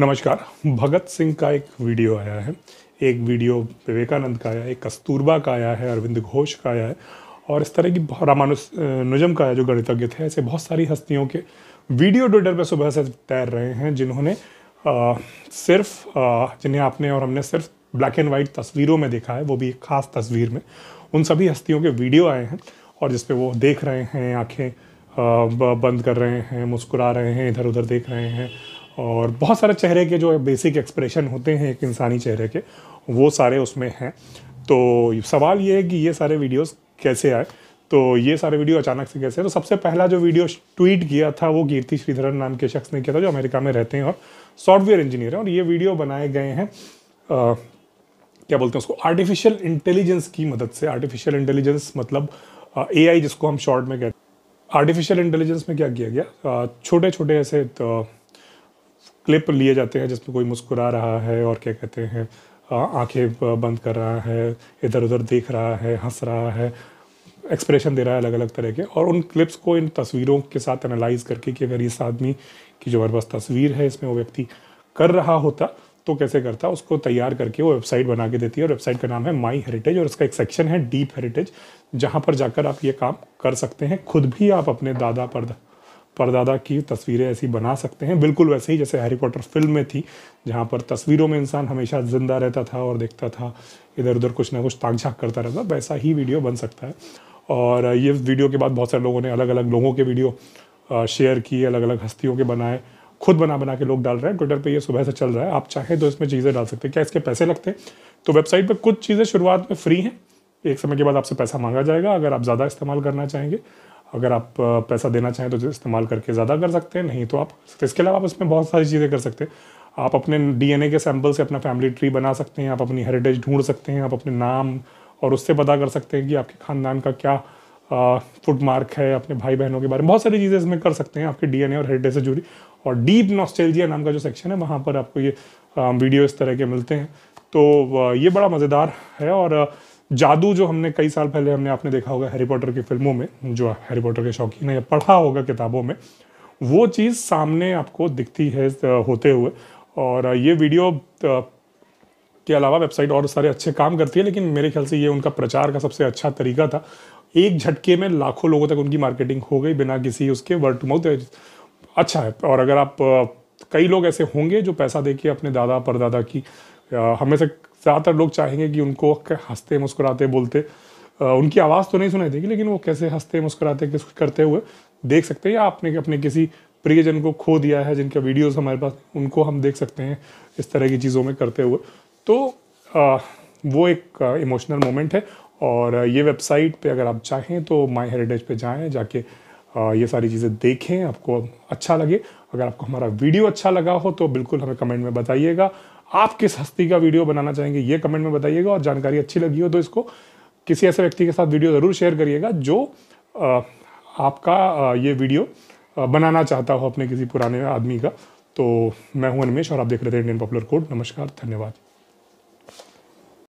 नमस्कार भगत सिंह का एक वीडियो आया है एक वीडियो विवेकानंद का आया है एक कस्तूरबा का आया है अरविंद घोष का आया है और इस तरह की नुजम का आया जो गणितज्ञ थे ऐसे बहुत सारी हस्तियों के वीडियो ट्विटर पर सुबह से तैर रहे हैं जिन्होंने सिर्फ जिन्हें आपने और हमने सिर्फ ब्लैक एंड वाइट तस्वीरों में देखा है वो भी एक खास तस्वीर में उन सभी हस्तियों के वीडियो आए हैं और जिसपे वो देख रहे हैं आँखें बंद कर रहे हैं मुस्कुरा रहे हैं इधर उधर देख रहे हैं और बहुत सारे चेहरे के जो बेसिक एक्सप्रेशन होते हैं एक इंसानी चेहरे के वो सारे उसमें हैं तो सवाल ये है कि ये सारे वीडियोस कैसे आए तो ये सारे वीडियो अचानक से कैसे है तो सबसे पहला जो वीडियो ट्वीट किया था वो कीर्ति श्रीधरन नाम के शख्स ने किया था जो अमेरिका में रहते हैं और सॉफ्टवेयर इंजीनियर हैं और ये वीडियो बनाए गए हैं आ, क्या बोलते हैं उसको आर्टिफिशियल इंटेलिजेंस की मदद से आर्टिफिशियल इंटेलिजेंस मतलब ए जिसको हम शॉर्ट में कहते हैं आर्टिफिशियल इंटेलिजेंस में क्या किया गया छोटे छोटे ऐसे तो, क्लिप लिए जाते हैं जिसमें कोई मुस्कुरा रहा है और क्या कहते हैं आंखें बंद कर रहा है इधर उधर देख रहा है हंस रहा है एक्सप्रेशन दे रहा है अलग अलग तरह के और उन क्लिप्स को इन तस्वीरों के साथ एनालाइज करके कि अगर इस आदमी की जो हमारे पास तस्वीर है इसमें वो व्यक्ति कर रहा होता तो कैसे करता उसको तैयार करके वो वेबसाइट बना के देती है और वेबसाइट का नाम है माई हेरिटेज और इसका एक सेक्शन है डीप हेरिटेज जहाँ पर जाकर आप ये काम कर सकते हैं खुद भी आप अपने दादा परदा परदादा की तस्वीरें ऐसी बना सकते हैं बिल्कुल वैसे ही जैसे हैरी पॉटर फिल्म में थी जहाँ पर तस्वीरों में इंसान हमेशा ज़िंदा रहता था और देखता था इधर उधर कुछ ना कुछ ताक झाक करता रहता वैसा ही वीडियो बन सकता है और ये वीडियो के बाद बहुत सारे लोगों ने अलग अलग लोगों के वीडियो शेयर किए अलग अलग हस्तियों के बनाए खुद बना बना के लोग डाल रहे हैं ट्विटर पे ये सुबह से चल रहा है आप चाहें तो इसमें चीज़ें डाल सकते हैं क्या इसके पैसे लगते हैं तो वेबसाइट पर कुछ चीज़ें शुरुआत में फ्री हैं एक समय के बाद आपसे पैसा मांगा जाएगा अगर आप ज़्यादा इस्तेमाल करना चाहेंगे अगर आप पैसा देना चाहें तो इस्तेमाल करके ज़्यादा कर सकते हैं नहीं तो आप इसके अलावा आप इसमें बहुत सारी चीज़ें कर सकते हैं आप अपने डीएनए के सैम्पल से अपना फैमिली ट्री बना सकते हैं आप अपनी हेरिटेज ढूंढ सकते हैं आप अपने नाम और उससे पता कर सकते हैं कि आपके खानदान का क्या फुट मार्क है अपने भाई बहनों के बारे में बहुत सारी चीज़ें इसमें कर सकते हैं आपके डीएनए और हेरिटेज से जुड़ी और डीप नॉस्टेलजिया नाम का जो सेक्शन है वहाँ पर आपको ये वीडियो इस तरह के मिलते हैं तो ये बड़ा मज़ेदार है और जादू जो हमने कई साल पहले हमने आपने देखा होगा हैरी पॉटर की फिल्मों में जो हैरी पॉटर के शौकीन है या पढ़ा होगा किताबों में वो चीज़ सामने आपको दिखती है होते हुए और ये वीडियो के अलावा वेबसाइट और सारे अच्छे काम करती है लेकिन मेरे ख्याल से ये उनका प्रचार का सबसे अच्छा तरीका था एक झटके में लाखों लोगों तक उनकी मार्केटिंग हो गई बिना किसी उसके वर्ड टू माउथ अच्छा है और अगर आप कई लोग ऐसे होंगे जो पैसा दे अपने दादा परदादा की हमें से ज़्यादातर लोग चाहेंगे कि उनको हंसते मुस्कुराते बोलते उनकी आवाज़ तो नहीं सुनाई देगी लेकिन वो कैसे हंसते मुस्कुराते करते हुए देख सकते हैं या आपने अपने किसी प्रियजन को खो दिया है जिनका वीडियोस हमारे पास उनको हम देख सकते हैं इस तरह की चीज़ों में करते हुए तो आ, वो एक इमोशनल मोमेंट है और ये वेबसाइट पे अगर आप चाहें तो माई हेरिटेज पे जाएं जाके आ, ये सारी चीज़ें देखें आपको अच्छा लगे अगर आपको हमारा वीडियो अच्छा लगा हो तो बिल्कुल हमें कमेंट में बताइएगा आप किस हस्ती का वीडियो बनाना चाहेंगे ये कमेंट में बताइएगा और जानकारी अच्छी लगी हो तो इसको किसी ऐसे व्यक्ति के साथ वीडियो ज़रूर शेयर करिएगा जो आपका ये वीडियो बनाना चाहता हो अपने किसी पुराने आदमी का तो मैं हूं अनमेश और आप देख रहे थे इंडियन पॉपुलर कोड नमस्कार धन्यवाद